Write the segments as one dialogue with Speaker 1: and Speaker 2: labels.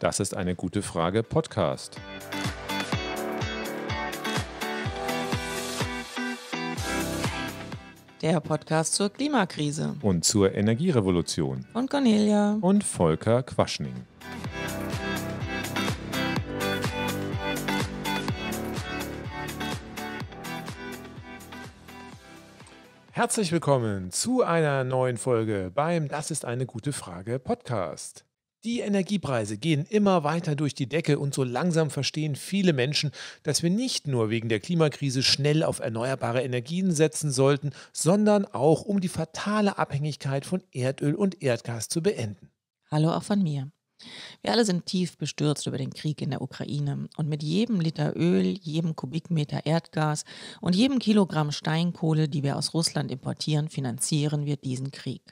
Speaker 1: Das ist eine gute Frage Podcast. Der
Speaker 2: Podcast zur Klimakrise.
Speaker 1: Und zur Energierevolution.
Speaker 2: Und Cornelia. Und
Speaker 1: Volker Quaschning. Herzlich willkommen zu einer neuen Folge beim Das ist eine gute Frage Podcast. Die Energiepreise gehen immer weiter durch die Decke und so langsam verstehen viele Menschen, dass wir nicht nur wegen der Klimakrise schnell auf erneuerbare Energien setzen sollten, sondern auch um die fatale Abhängigkeit von Erdöl und Erdgas zu beenden.
Speaker 2: Hallo auch von mir. Wir alle sind tief bestürzt über den Krieg in der Ukraine und mit jedem Liter Öl, jedem Kubikmeter Erdgas und jedem Kilogramm Steinkohle, die wir aus Russland importieren, finanzieren wir diesen Krieg.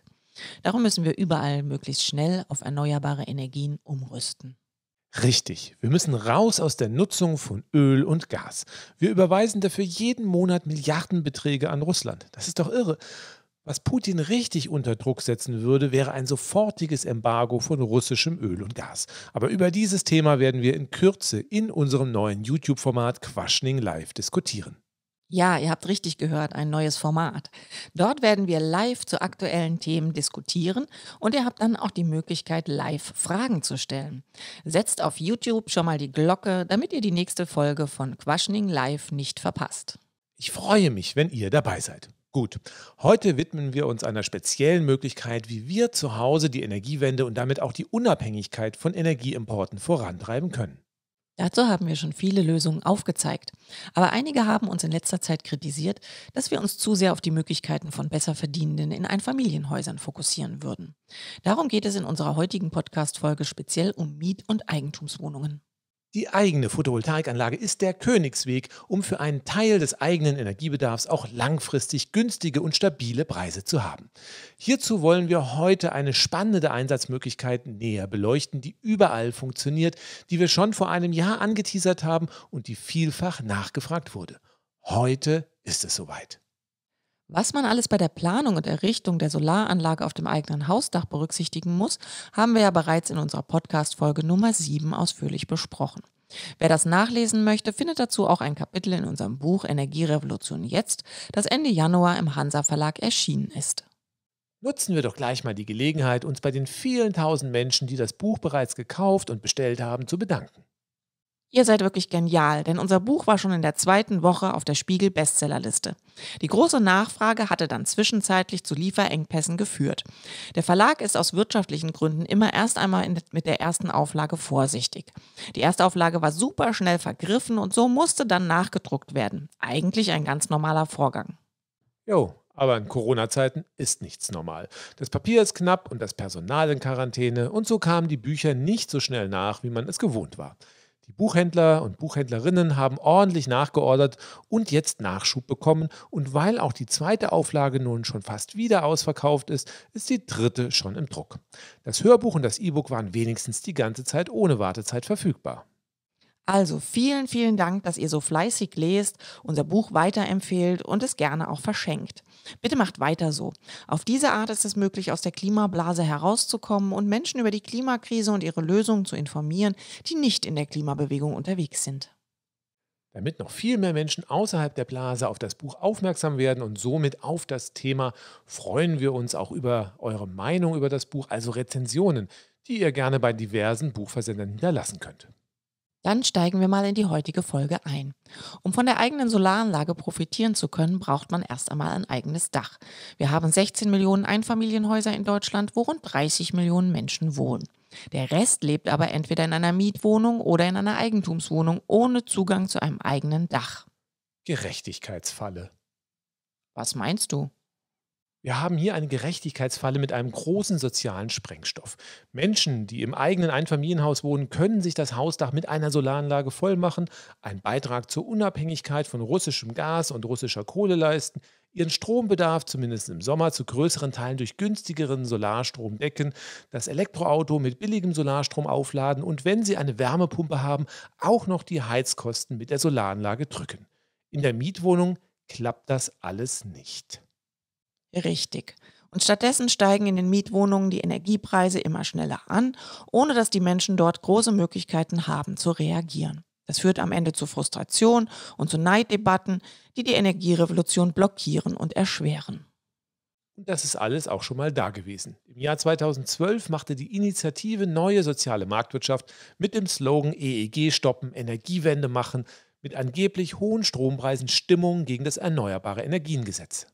Speaker 2: Darum müssen wir überall möglichst schnell auf erneuerbare Energien umrüsten.
Speaker 1: Richtig, wir müssen raus aus der Nutzung von Öl und Gas. Wir überweisen dafür jeden Monat Milliardenbeträge an Russland. Das ist doch irre. Was Putin richtig unter Druck setzen würde, wäre ein sofortiges Embargo von russischem Öl und Gas. Aber über dieses Thema werden wir in Kürze in unserem neuen YouTube-Format Quaschning Live diskutieren.
Speaker 2: Ja, ihr habt richtig gehört, ein neues Format. Dort werden wir live zu aktuellen Themen diskutieren und ihr habt dann auch die Möglichkeit, live Fragen zu stellen. Setzt auf YouTube schon mal die Glocke, damit ihr die nächste Folge von Quaschning Live nicht verpasst.
Speaker 1: Ich freue mich, wenn ihr dabei seid. Gut, heute widmen wir uns einer speziellen Möglichkeit, wie wir zu Hause die Energiewende und damit auch die Unabhängigkeit von Energieimporten vorantreiben können. Dazu haben wir schon viele Lösungen aufgezeigt. Aber
Speaker 2: einige haben uns in letzter Zeit kritisiert, dass wir uns zu sehr auf die Möglichkeiten von Besserverdienenden in Einfamilienhäusern fokussieren würden. Darum geht es in unserer heutigen Podcast-Folge speziell um Miet- und Eigentumswohnungen.
Speaker 1: Die eigene Photovoltaikanlage ist der Königsweg, um für einen Teil des eigenen Energiebedarfs auch langfristig günstige und stabile Preise zu haben. Hierzu wollen wir heute eine spannende Einsatzmöglichkeit näher beleuchten, die überall funktioniert, die wir schon vor einem Jahr angeteasert haben und die vielfach nachgefragt wurde. Heute ist es soweit. Was man alles bei der Planung und Errichtung der
Speaker 2: Solaranlage auf dem eigenen Hausdach berücksichtigen muss, haben wir ja bereits in unserer Podcast-Folge Nummer 7 ausführlich besprochen. Wer das nachlesen möchte, findet dazu auch ein Kapitel in unserem Buch Energierevolution jetzt, das Ende Januar im Hansa Verlag erschienen ist.
Speaker 1: Nutzen wir doch gleich mal die Gelegenheit, uns bei den vielen tausend Menschen, die das Buch bereits gekauft und bestellt haben, zu bedanken.
Speaker 2: Ihr seid wirklich genial, denn unser Buch war schon in der zweiten Woche auf der Spiegel Bestsellerliste. Die große Nachfrage hatte dann zwischenzeitlich zu Lieferengpässen geführt. Der Verlag ist aus wirtschaftlichen Gründen immer erst einmal mit der ersten Auflage vorsichtig. Die erste Auflage war super schnell vergriffen und so musste dann nachgedruckt werden. Eigentlich ein ganz normaler Vorgang.
Speaker 1: Jo, aber in Corona-Zeiten ist nichts normal. Das Papier ist knapp und das Personal in Quarantäne und so kamen die Bücher nicht so schnell nach, wie man es gewohnt war. Die Buchhändler und Buchhändlerinnen haben ordentlich nachgeordert und jetzt Nachschub bekommen. Und weil auch die zweite Auflage nun schon fast wieder ausverkauft ist, ist die dritte schon im Druck. Das Hörbuch und das E-Book waren wenigstens die ganze Zeit ohne Wartezeit verfügbar.
Speaker 2: Also vielen, vielen Dank, dass ihr so fleißig lest, unser Buch weiterempfehlt und es gerne auch verschenkt. Bitte macht weiter so. Auf diese Art ist es möglich, aus der Klimablase herauszukommen und Menschen über die Klimakrise und ihre Lösungen zu informieren, die nicht in der Klimabewegung unterwegs sind.
Speaker 1: Damit noch viel mehr Menschen außerhalb der Blase auf das Buch aufmerksam werden und somit auf das Thema, freuen wir uns auch über eure Meinung über das Buch, also Rezensionen, die ihr gerne bei diversen Buchversendern hinterlassen könnt.
Speaker 2: Dann steigen wir mal in die heutige Folge ein. Um von der eigenen Solaranlage profitieren zu können, braucht man erst einmal ein eigenes Dach. Wir haben 16 Millionen Einfamilienhäuser in Deutschland, wo rund 30 Millionen Menschen wohnen. Der Rest lebt aber entweder in einer Mietwohnung oder in einer Eigentumswohnung ohne Zugang zu einem eigenen Dach.
Speaker 1: Gerechtigkeitsfalle. Was meinst du? Wir haben hier eine Gerechtigkeitsfalle mit einem großen sozialen Sprengstoff. Menschen, die im eigenen Einfamilienhaus wohnen, können sich das Hausdach mit einer Solaranlage vollmachen, einen Beitrag zur Unabhängigkeit von russischem Gas und russischer Kohle leisten, ihren Strombedarf zumindest im Sommer zu größeren Teilen durch günstigeren Solarstrom decken, das Elektroauto mit billigem Solarstrom aufladen und wenn sie eine Wärmepumpe haben, auch noch die Heizkosten mit der Solaranlage drücken. In der Mietwohnung klappt das alles nicht. Richtig. Und
Speaker 2: stattdessen steigen in den Mietwohnungen die Energiepreise immer schneller an, ohne dass die Menschen dort große Möglichkeiten haben zu reagieren. Das führt am Ende zu Frustration und zu Neiddebatten, die die Energierevolution blockieren und erschweren.
Speaker 1: Und das ist alles auch schon mal da gewesen. Im Jahr 2012 machte die Initiative Neue Soziale Marktwirtschaft mit dem Slogan EEG stoppen, Energiewende machen, mit angeblich hohen Strompreisen Stimmung gegen das Erneuerbare Energiengesetz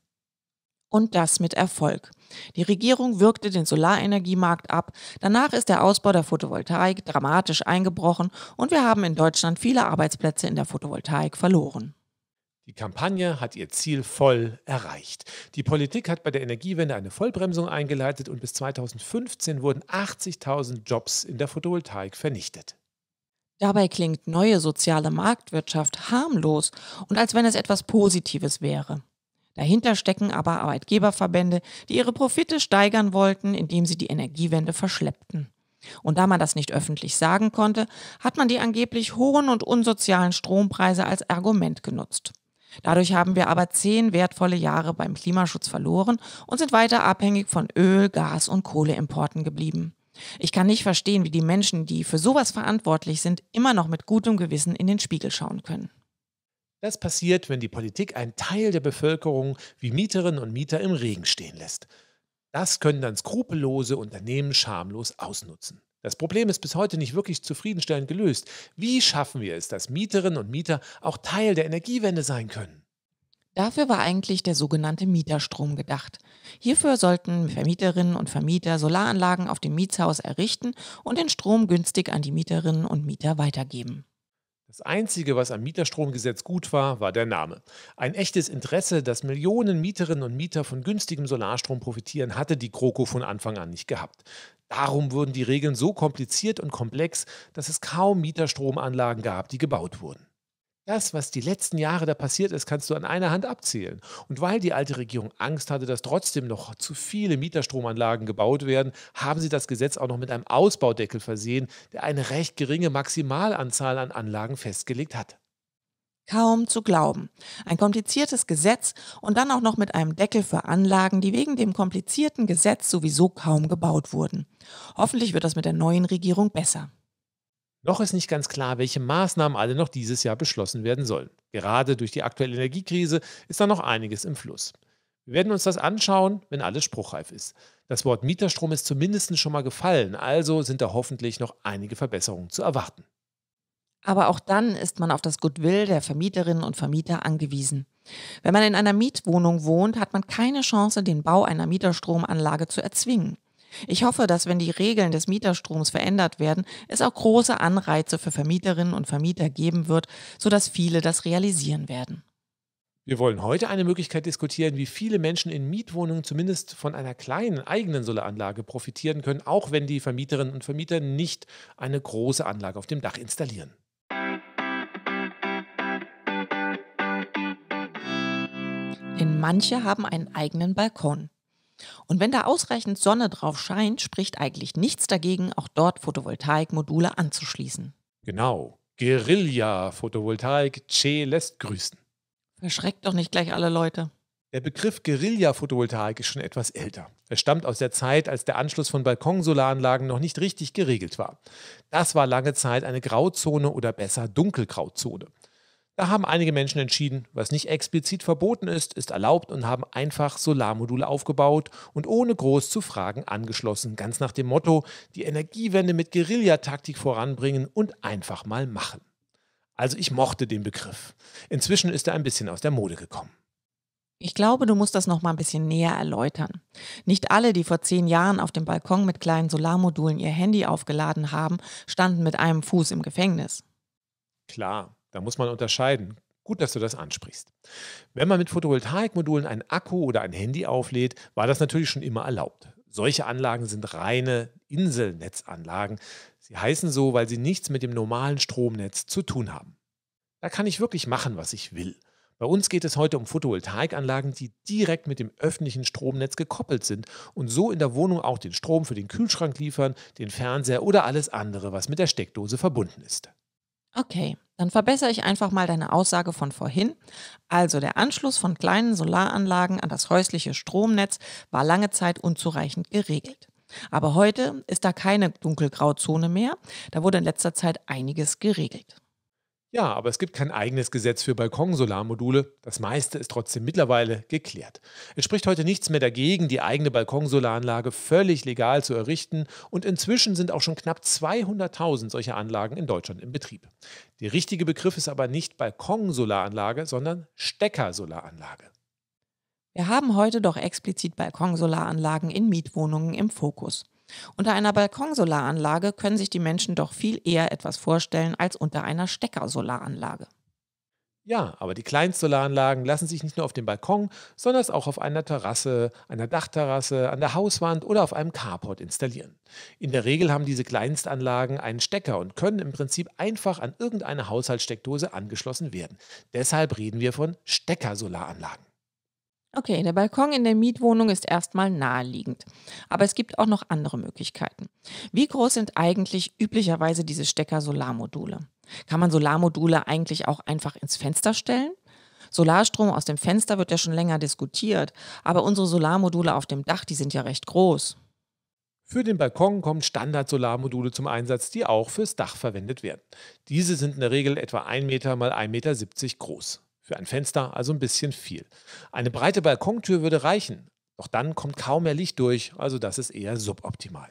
Speaker 2: und das mit Erfolg. Die Regierung wirkte den Solarenergiemarkt ab, danach ist der Ausbau der Photovoltaik dramatisch eingebrochen und wir haben in Deutschland viele Arbeitsplätze in der Photovoltaik verloren.
Speaker 1: Die Kampagne hat ihr Ziel voll erreicht. Die Politik hat bei der Energiewende eine Vollbremsung eingeleitet und bis 2015 wurden 80.000 Jobs in der Photovoltaik vernichtet.
Speaker 2: Dabei klingt neue soziale Marktwirtschaft harmlos und als wenn es etwas Positives wäre. Dahinter stecken aber Arbeitgeberverbände, die ihre Profite steigern wollten, indem sie die Energiewende verschleppten. Und da man das nicht öffentlich sagen konnte, hat man die angeblich hohen und unsozialen Strompreise als Argument genutzt. Dadurch haben wir aber zehn wertvolle Jahre beim Klimaschutz verloren und sind weiter abhängig von Öl, Gas und Kohleimporten geblieben. Ich kann nicht verstehen, wie die Menschen, die für sowas verantwortlich sind, immer noch mit gutem Gewissen in den Spiegel schauen können.
Speaker 1: Das passiert, wenn die Politik einen Teil der Bevölkerung wie Mieterinnen und Mieter im Regen stehen lässt. Das können dann skrupellose Unternehmen schamlos ausnutzen. Das Problem ist bis heute nicht wirklich zufriedenstellend gelöst. Wie schaffen wir es, dass Mieterinnen und Mieter auch Teil der Energiewende sein können? Dafür war eigentlich der sogenannte Mieterstrom gedacht. Hierfür sollten
Speaker 2: Vermieterinnen und Vermieter Solaranlagen auf dem Mietshaus errichten und den Strom günstig an die Mieterinnen und Mieter weitergeben.
Speaker 1: Das Einzige, was am Mieterstromgesetz gut war, war der Name. Ein echtes Interesse, dass Millionen Mieterinnen und Mieter von günstigem Solarstrom profitieren, hatte die GroKo von Anfang an nicht gehabt. Darum wurden die Regeln so kompliziert und komplex, dass es kaum Mieterstromanlagen gab, die gebaut wurden. Das, was die letzten Jahre da passiert ist, kannst du an einer Hand abzählen. Und weil die alte Regierung Angst hatte, dass trotzdem noch zu viele Mieterstromanlagen gebaut werden, haben sie das Gesetz auch noch mit einem Ausbaudeckel versehen, der eine recht geringe Maximalanzahl an Anlagen festgelegt hat.
Speaker 2: Kaum zu glauben. Ein kompliziertes Gesetz und dann auch noch mit einem Deckel für Anlagen, die wegen dem komplizierten Gesetz sowieso kaum gebaut wurden. Hoffentlich wird das mit der neuen Regierung besser.
Speaker 1: Noch ist nicht ganz klar, welche Maßnahmen alle noch dieses Jahr beschlossen werden sollen. Gerade durch die aktuelle Energiekrise ist da noch einiges im Fluss. Wir werden uns das anschauen, wenn alles spruchreif ist. Das Wort Mieterstrom ist zumindest schon mal gefallen, also sind da hoffentlich noch einige Verbesserungen zu erwarten.
Speaker 2: Aber auch dann ist man auf das Goodwill der Vermieterinnen und Vermieter angewiesen. Wenn man in einer Mietwohnung wohnt, hat man keine Chance, den Bau einer Mieterstromanlage zu erzwingen. Ich hoffe, dass wenn die Regeln des Mieterstroms verändert werden, es auch große Anreize für Vermieterinnen und Vermieter geben wird, sodass viele das realisieren werden.
Speaker 1: Wir wollen heute eine Möglichkeit diskutieren, wie viele Menschen in Mietwohnungen zumindest von einer kleinen eigenen Solaranlage profitieren können, auch wenn die Vermieterinnen und Vermieter nicht eine große Anlage auf dem Dach installieren.
Speaker 2: Denn manche haben einen eigenen Balkon. Und wenn da ausreichend Sonne drauf scheint, spricht eigentlich nichts dagegen, auch dort Photovoltaikmodule
Speaker 1: anzuschließen. Genau. Guerilla Photovoltaik Che lässt grüßen.
Speaker 2: Verschreckt doch nicht gleich alle Leute.
Speaker 1: Der Begriff Guerilla-Photovoltaik ist schon etwas älter. Er stammt aus der Zeit, als der Anschluss von Balkonsolaranlagen noch nicht richtig geregelt war. Das war lange Zeit eine Grauzone oder besser Dunkelgrauzone. Da haben einige Menschen entschieden, was nicht explizit verboten ist, ist erlaubt und haben einfach Solarmodule aufgebaut und ohne groß zu fragen angeschlossen, ganz nach dem Motto, die Energiewende mit Guerillataktik voranbringen und einfach mal machen. Also ich mochte den Begriff. Inzwischen ist er ein bisschen aus der Mode gekommen.
Speaker 2: Ich glaube, du musst das noch mal ein bisschen näher erläutern. Nicht alle, die vor zehn Jahren auf dem Balkon mit kleinen Solarmodulen ihr Handy aufgeladen haben, standen mit einem Fuß im Gefängnis.
Speaker 1: Klar, da muss man unterscheiden. Gut, dass du das ansprichst. Wenn man mit Photovoltaikmodulen einen Akku oder ein Handy auflädt, war das natürlich schon immer erlaubt. Solche Anlagen sind reine Inselnetzanlagen. Sie heißen so, weil sie nichts mit dem normalen Stromnetz zu tun haben. Da kann ich wirklich machen, was ich will. Bei uns geht es heute um Photovoltaikanlagen, die direkt mit dem öffentlichen Stromnetz gekoppelt sind und so in der Wohnung auch den Strom für den Kühlschrank liefern, den Fernseher oder alles andere, was mit der Steckdose verbunden ist.
Speaker 2: Okay, dann verbessere ich einfach mal deine Aussage von vorhin. Also der Anschluss von kleinen Solaranlagen an das häusliche Stromnetz war lange Zeit unzureichend geregelt. Aber heute ist da keine Dunkelgrauzone mehr. Da wurde in letzter Zeit einiges geregelt.
Speaker 1: Ja, aber es gibt kein eigenes Gesetz für Balkonsolarmodule. Das meiste ist trotzdem mittlerweile geklärt. Es spricht heute nichts mehr dagegen, die eigene Balkonsolaranlage völlig legal zu errichten. Und inzwischen sind auch schon knapp 200.000 solcher Anlagen in Deutschland in Betrieb. Der richtige Begriff ist aber nicht Balkonsolaranlage, sondern Steckersolaranlage.
Speaker 2: Wir haben heute doch explizit Balkonsolaranlagen in Mietwohnungen im Fokus. Unter einer Balkonsolaranlage können sich die Menschen doch viel eher etwas vorstellen als unter einer Steckersolaranlage.
Speaker 1: Ja, aber die Kleinstsolaranlagen lassen sich nicht nur auf dem Balkon, sondern auch auf einer Terrasse, einer Dachterrasse, an der Hauswand oder auf einem Carport installieren. In der Regel haben diese Kleinstanlagen einen Stecker und können im Prinzip einfach an irgendeine Haushaltssteckdose angeschlossen werden. Deshalb reden wir von Steckersolaranlagen.
Speaker 2: Okay, der Balkon in der Mietwohnung ist erstmal naheliegend. Aber es gibt auch noch andere Möglichkeiten. Wie groß sind eigentlich üblicherweise diese Stecker-Solarmodule? Kann man Solarmodule eigentlich auch einfach ins Fenster stellen? Solarstrom aus dem Fenster wird ja schon länger diskutiert, aber unsere Solarmodule auf dem Dach, die sind ja recht
Speaker 1: groß. Für den Balkon kommen Standard-Solarmodule zum Einsatz, die auch fürs Dach verwendet werden. Diese sind in der Regel etwa 1 Meter mal 1,70 Meter groß. Für ein Fenster also ein bisschen viel. Eine breite Balkontür würde reichen, doch dann kommt kaum mehr Licht durch, also das ist eher suboptimal.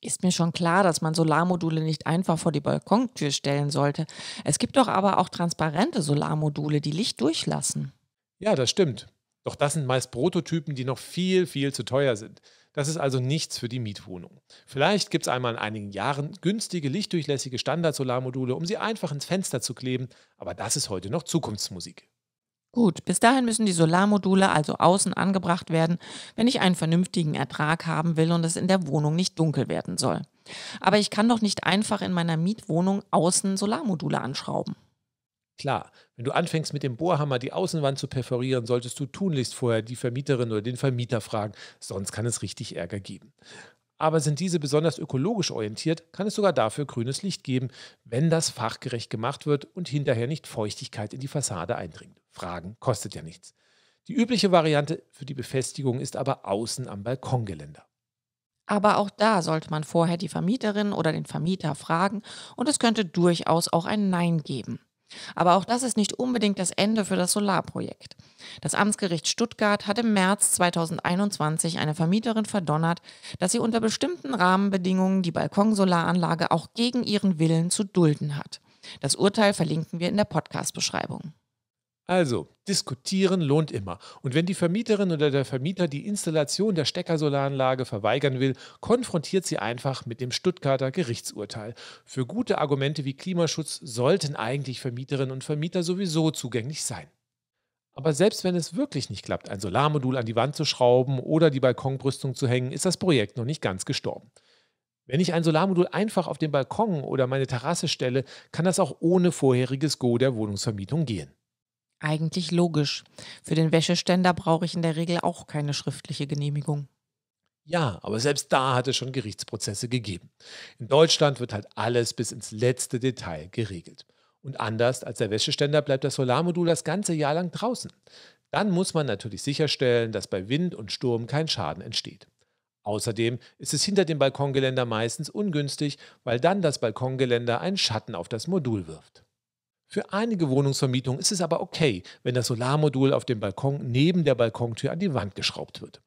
Speaker 2: Ist mir schon klar, dass man Solarmodule nicht einfach vor die Balkontür stellen sollte. Es gibt doch aber auch transparente Solarmodule, die Licht durchlassen.
Speaker 1: Ja, das stimmt. Doch das sind meist Prototypen, die noch viel, viel zu teuer sind. Das ist also nichts für die Mietwohnung. Vielleicht gibt es einmal in einigen Jahren günstige, lichtdurchlässige Standard-Solarmodule, um sie einfach ins Fenster zu kleben, aber das ist heute noch Zukunftsmusik.
Speaker 2: Gut, bis dahin müssen die Solarmodule also außen angebracht werden, wenn ich einen vernünftigen Ertrag haben will und es in der Wohnung nicht dunkel werden soll. Aber ich kann doch nicht einfach in meiner Mietwohnung außen Solarmodule anschrauben.
Speaker 1: Klar, wenn du anfängst mit dem Bohrhammer die Außenwand zu perforieren, solltest du tunlichst vorher die Vermieterin oder den Vermieter fragen, sonst kann es richtig Ärger geben. Aber sind diese besonders ökologisch orientiert, kann es sogar dafür grünes Licht geben, wenn das fachgerecht gemacht wird und hinterher nicht Feuchtigkeit in die Fassade eindringt. Fragen kostet ja nichts. Die übliche Variante für die Befestigung ist aber außen am Balkongeländer.
Speaker 2: Aber auch da sollte man vorher die Vermieterin oder den Vermieter fragen und es könnte durchaus auch ein Nein geben. Aber auch das ist nicht unbedingt das Ende für das Solarprojekt. Das Amtsgericht Stuttgart hat im März 2021 eine Vermieterin verdonnert, dass sie unter bestimmten Rahmenbedingungen die Balkonsolaranlage auch gegen ihren Willen zu dulden hat. Das Urteil verlinken wir in der Podcast-Beschreibung.
Speaker 1: Also, diskutieren lohnt immer. Und wenn die Vermieterin oder der Vermieter die Installation der Steckersolaranlage verweigern will, konfrontiert sie einfach mit dem Stuttgarter Gerichtsurteil. Für gute Argumente wie Klimaschutz sollten eigentlich Vermieterinnen und Vermieter sowieso zugänglich sein. Aber selbst wenn es wirklich nicht klappt, ein Solarmodul an die Wand zu schrauben oder die Balkonbrüstung zu hängen, ist das Projekt noch nicht ganz gestorben. Wenn ich ein Solarmodul einfach auf den Balkon oder meine Terrasse stelle, kann das auch ohne vorheriges Go der Wohnungsvermietung gehen. Eigentlich
Speaker 2: logisch. Für den Wäscheständer brauche ich in der Regel auch keine schriftliche Genehmigung.
Speaker 1: Ja, aber selbst da hat es schon Gerichtsprozesse gegeben. In Deutschland wird halt alles bis ins letzte Detail geregelt. Und anders als der Wäscheständer bleibt das Solarmodul das ganze Jahr lang draußen. Dann muss man natürlich sicherstellen, dass bei Wind und Sturm kein Schaden entsteht. Außerdem ist es hinter dem Balkongeländer meistens ungünstig, weil dann das Balkongeländer einen Schatten auf das Modul wirft. Für einige Wohnungsvermietungen ist es aber okay, wenn das Solarmodul auf dem Balkon neben der Balkontür an die Wand geschraubt wird.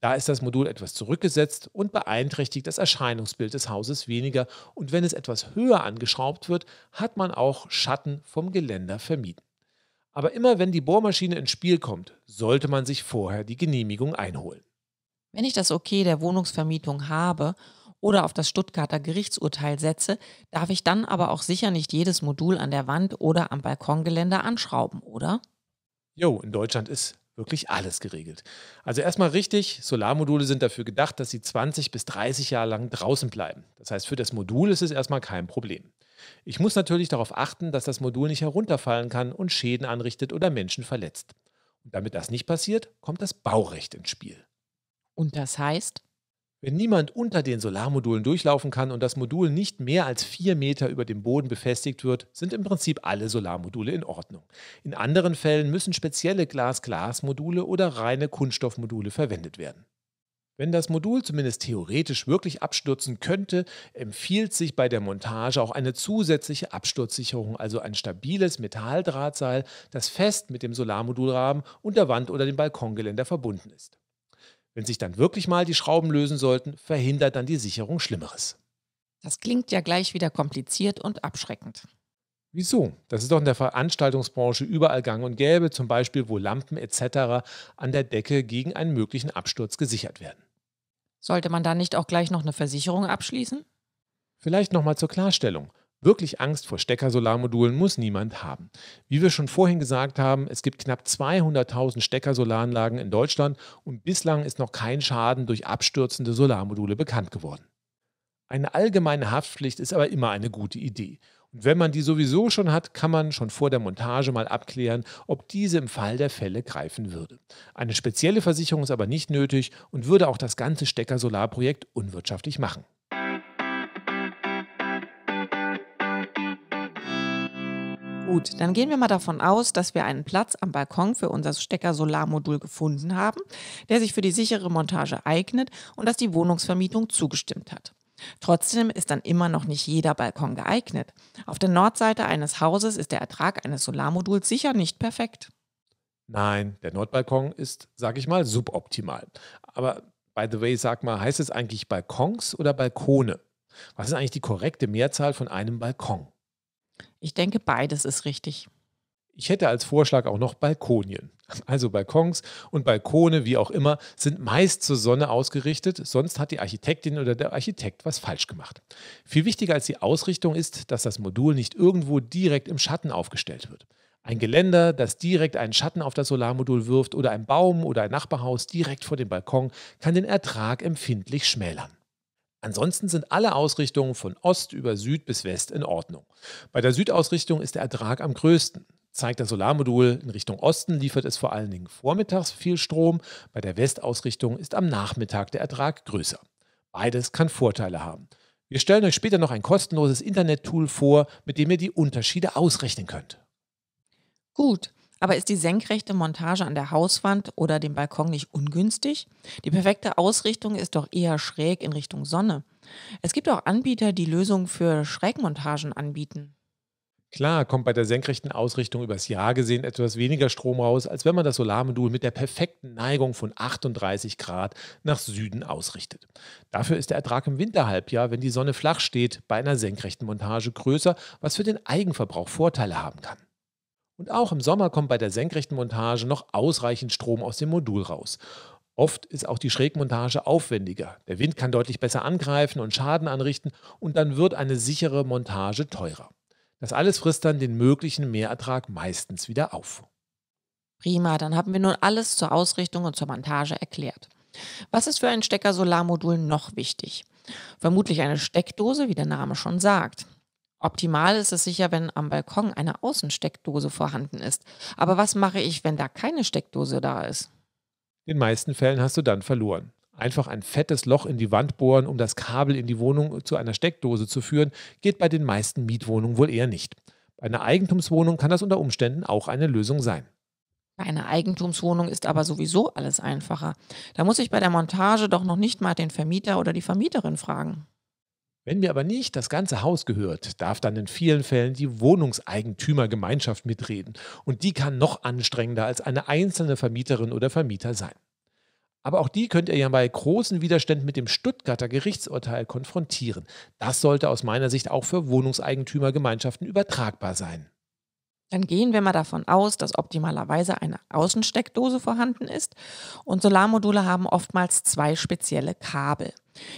Speaker 1: Da ist das Modul etwas zurückgesetzt und beeinträchtigt das Erscheinungsbild des Hauses weniger und wenn es etwas höher angeschraubt wird, hat man auch Schatten vom Geländer vermieden. Aber immer wenn die Bohrmaschine ins Spiel kommt, sollte man sich vorher die Genehmigung einholen. Wenn ich das
Speaker 2: Okay der Wohnungsvermietung habe oder auf das Stuttgarter Gerichtsurteil setze, darf ich dann aber auch sicher nicht jedes Modul an der Wand oder am Balkongeländer anschrauben, oder?
Speaker 1: Jo, in Deutschland ist wirklich alles geregelt. Also erstmal richtig, Solarmodule sind dafür gedacht, dass sie 20 bis 30 Jahre lang draußen bleiben. Das heißt, für das Modul ist es erstmal kein Problem. Ich muss natürlich darauf achten, dass das Modul nicht herunterfallen kann und Schäden anrichtet oder Menschen verletzt. Und damit das nicht passiert, kommt das Baurecht ins Spiel. Und das heißt? Wenn niemand unter den Solarmodulen durchlaufen kann und das Modul nicht mehr als vier Meter über dem Boden befestigt wird, sind im Prinzip alle Solarmodule in Ordnung. In anderen Fällen müssen spezielle Glas-Glas-Module oder reine Kunststoffmodule verwendet werden. Wenn das Modul zumindest theoretisch wirklich abstürzen könnte, empfiehlt sich bei der Montage auch eine zusätzliche Absturzsicherung, also ein stabiles Metalldrahtseil, das fest mit dem Solarmodulrahmen und der Wand oder dem Balkongeländer verbunden ist. Wenn sich dann wirklich mal die Schrauben lösen sollten, verhindert dann die Sicherung Schlimmeres.
Speaker 2: Das klingt ja gleich wieder kompliziert und abschreckend.
Speaker 1: Wieso? Das ist doch in der Veranstaltungsbranche überall gang und gäbe, zum Beispiel wo Lampen etc. an der Decke gegen einen möglichen Absturz gesichert werden. Sollte man da nicht auch gleich noch eine Versicherung abschließen? Vielleicht nochmal zur Klarstellung. Wirklich Angst vor Steckersolarmodulen muss niemand haben. Wie wir schon vorhin gesagt haben, es gibt knapp 200.000 Steckersolaranlagen in Deutschland und bislang ist noch kein Schaden durch abstürzende Solarmodule bekannt geworden. Eine allgemeine Haftpflicht ist aber immer eine gute Idee. Und wenn man die sowieso schon hat, kann man schon vor der Montage mal abklären, ob diese im Fall der Fälle greifen würde. Eine spezielle Versicherung ist aber nicht nötig und würde auch das ganze Steckersolarprojekt unwirtschaftlich machen.
Speaker 2: Gut, dann gehen wir mal davon aus, dass wir einen Platz am Balkon für unser Stecker-Solarmodul gefunden haben, der sich für die sichere Montage eignet und dass die Wohnungsvermietung zugestimmt hat. Trotzdem ist dann immer noch nicht jeder Balkon geeignet. Auf der Nordseite eines Hauses ist der Ertrag eines Solarmoduls sicher nicht perfekt.
Speaker 1: Nein, der Nordbalkon ist, sag ich mal, suboptimal. Aber by the way, sag mal, heißt es eigentlich Balkons oder Balkone? Was ist eigentlich die korrekte Mehrzahl von einem Balkon? Ich denke, beides ist richtig. Ich hätte als Vorschlag auch noch Balkonien. Also Balkons und Balkone, wie auch immer, sind meist zur Sonne ausgerichtet, sonst hat die Architektin oder der Architekt was falsch gemacht. Viel wichtiger als die Ausrichtung ist, dass das Modul nicht irgendwo direkt im Schatten aufgestellt wird. Ein Geländer, das direkt einen Schatten auf das Solarmodul wirft oder ein Baum oder ein Nachbarhaus direkt vor dem Balkon kann den Ertrag empfindlich schmälern. Ansonsten sind alle Ausrichtungen von Ost über Süd bis West in Ordnung. Bei der Südausrichtung ist der Ertrag am größten. Zeigt das Solarmodul in Richtung Osten, liefert es vor allen Dingen vormittags viel Strom. Bei der Westausrichtung ist am Nachmittag der Ertrag größer. Beides kann Vorteile haben. Wir stellen euch später noch ein kostenloses Internet-Tool vor, mit dem ihr die Unterschiede ausrechnen könnt.
Speaker 2: Gut, aber ist die senkrechte Montage an der Hauswand oder dem Balkon nicht ungünstig? Die perfekte Ausrichtung ist doch eher schräg in Richtung Sonne. Es gibt auch Anbieter, die Lösungen für Schrägmontagen anbieten.
Speaker 1: Klar kommt bei der senkrechten Ausrichtung übers Jahr gesehen etwas weniger Strom raus, als wenn man das Solarmodul mit der perfekten Neigung von 38 Grad nach Süden ausrichtet. Dafür ist der Ertrag im Winterhalbjahr, wenn die Sonne flach steht, bei einer senkrechten Montage größer, was für den Eigenverbrauch Vorteile haben kann. Und auch im Sommer kommt bei der senkrechten Montage noch ausreichend Strom aus dem Modul raus. Oft ist auch die Schrägmontage aufwendiger. Der Wind kann deutlich besser angreifen und Schaden anrichten und dann wird eine sichere Montage teurer. Das alles frisst dann den möglichen Mehrertrag meistens wieder auf.
Speaker 2: Prima, dann haben wir nun alles zur Ausrichtung und zur Montage erklärt. Was ist für ein Stecker-Solarmodul noch wichtig? Vermutlich eine Steckdose, wie der Name schon sagt. Optimal ist es sicher, wenn am Balkon eine Außensteckdose vorhanden ist. Aber was mache ich, wenn da keine Steckdose da ist?
Speaker 1: In den meisten Fällen hast du dann verloren. Einfach ein fettes Loch in die Wand bohren, um das Kabel in die Wohnung zu einer Steckdose zu führen, geht bei den meisten Mietwohnungen wohl eher nicht. Bei einer Eigentumswohnung kann das unter Umständen auch eine Lösung sein.
Speaker 2: Bei einer Eigentumswohnung ist aber sowieso alles einfacher. Da muss ich bei der Montage doch noch nicht mal den Vermieter oder die Vermieterin fragen.
Speaker 1: Wenn mir aber nicht das ganze Haus gehört, darf dann in vielen Fällen die Wohnungseigentümergemeinschaft mitreden und die kann noch anstrengender als eine einzelne Vermieterin oder Vermieter sein. Aber auch die könnt ihr ja bei großen Widerständen mit dem Stuttgarter Gerichtsurteil konfrontieren. Das sollte aus meiner Sicht auch für Wohnungseigentümergemeinschaften übertragbar sein.
Speaker 2: Dann gehen wir mal davon aus, dass optimalerweise eine Außensteckdose vorhanden ist und Solarmodule haben oftmals zwei spezielle Kabel.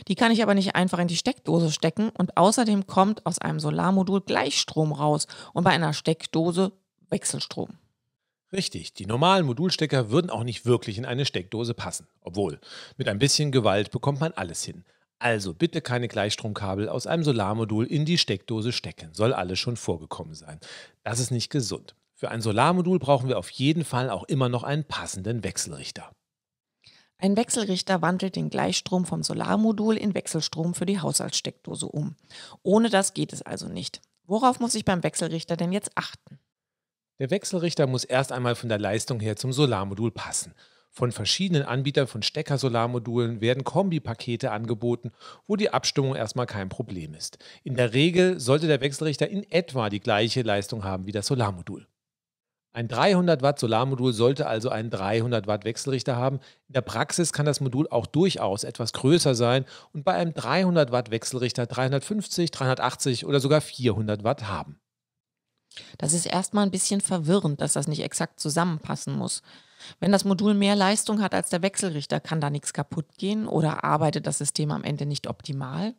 Speaker 2: Die kann ich aber nicht einfach in die Steckdose stecken und außerdem kommt aus einem Solarmodul Gleichstrom raus und bei einer Steckdose Wechselstrom.
Speaker 1: Richtig, die normalen Modulstecker würden auch nicht wirklich in eine Steckdose passen. Obwohl, mit ein bisschen Gewalt bekommt man alles hin. Also bitte keine Gleichstromkabel aus einem Solarmodul in die Steckdose stecken. Soll alles schon vorgekommen sein. Das ist nicht gesund. Für ein Solarmodul brauchen wir auf jeden Fall auch immer noch einen passenden Wechselrichter.
Speaker 2: Ein Wechselrichter wandelt den Gleichstrom vom Solarmodul in Wechselstrom für die Haushaltssteckdose um. Ohne das geht es also nicht. Worauf muss ich beim Wechselrichter denn jetzt achten?
Speaker 1: Der Wechselrichter muss erst einmal von der Leistung her zum Solarmodul passen von verschiedenen Anbietern von Stecker-Solarmodulen werden Kombipakete angeboten, wo die Abstimmung erstmal kein Problem ist. In der Regel sollte der Wechselrichter in etwa die gleiche Leistung haben wie das Solarmodul. Ein 300 Watt Solarmodul sollte also einen 300 Watt Wechselrichter haben. In der Praxis kann das Modul auch durchaus etwas größer sein und bei einem 300 Watt Wechselrichter 350, 380 oder sogar 400 Watt haben.
Speaker 2: Das ist erstmal ein bisschen verwirrend, dass das nicht exakt zusammenpassen muss. Wenn das Modul mehr Leistung hat als der Wechselrichter, kann da nichts kaputt gehen oder arbeitet das System am Ende nicht optimal?